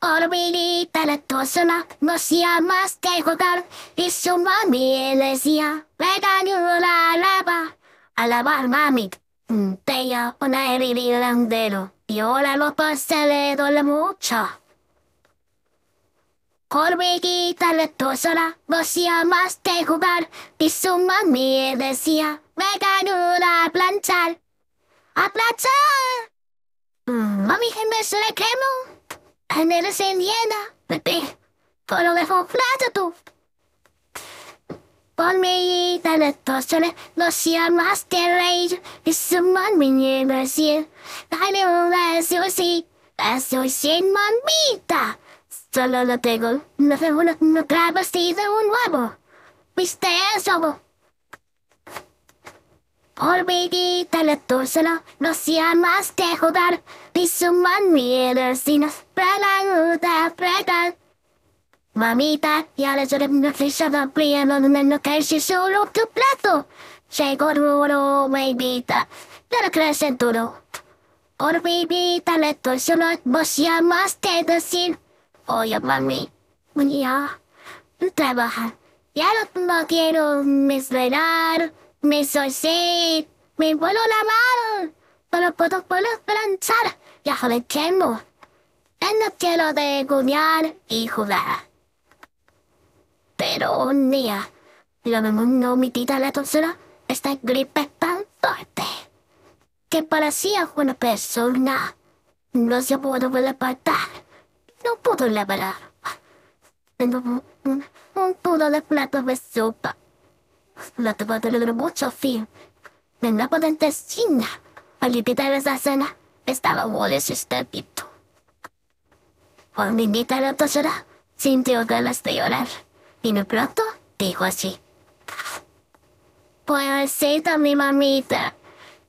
Hormiguita la tosona, no hacía más que jugar. Y su mami le decía, a la alaba. Alabar mami, mm, tenía una herida de un dedo. Y ahora lo pase le duele mucho. Hormiguita la tosona, no hacía más que jugar. Y su mami le decía, regañó la planchar. ¡A planchar! Mm, mami, me se le en er is een jena. Dat ik voor toe. Por mi no sea más es un man mi ilusión. Dale una sí, ¡sí, mamita. Solo lo tengo, no tengo una un huevo. Viste eso, Olvidita la túrsela, no más de jugar. mi mieles y nos pregunta, Mamita, ya le lloré mi flechada, pliando no el que si solo tu plato. Llegó duro, me invita, ya lo crees en duro. Olvidita la no vos más de decir. Oye, mami, ya, trabajar. Ya no quiero me me solté, me vuelo la mano, pero puedo a planchar, ya lo tengo. En el cielo de guiar y jugar. Pero un día, la no mi tita la tosera esta gripe tan fuerte, que parecía una persona. No se pudo levantar, no pudo levantar. un un pudo plato de sopa potente film. Al alita esa esa estaba estaba este pito. cuando invita a la tosera. Sintió ganas de llorar. y de pronto, dijo así. Pues a mi mamita.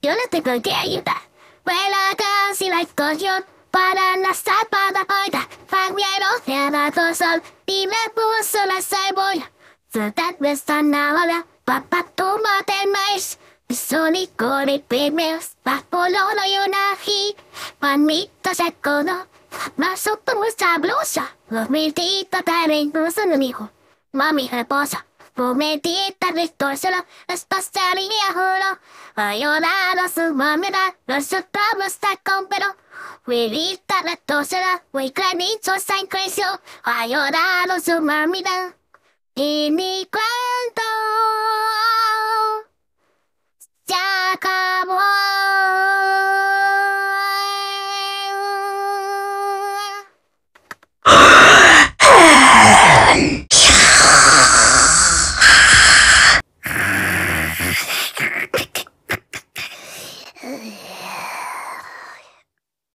Yo le tengo que ayudar. Vuela casi la escogió, para la zapada oida. Faguero de el sol, y me puso la cebolla. Ciudad me está ahora. Papá, toma del maíz. Soli con Pa' primeros, papololo y un ají, panmito se cono, más nuestra blusa, los miltitos no son un hijo, mami reposa, prometita restórselo, las pasaría juro, ayudar a su mamera, los otros se con pero, huevita restórsela, granito se creció, ayudar a su y ni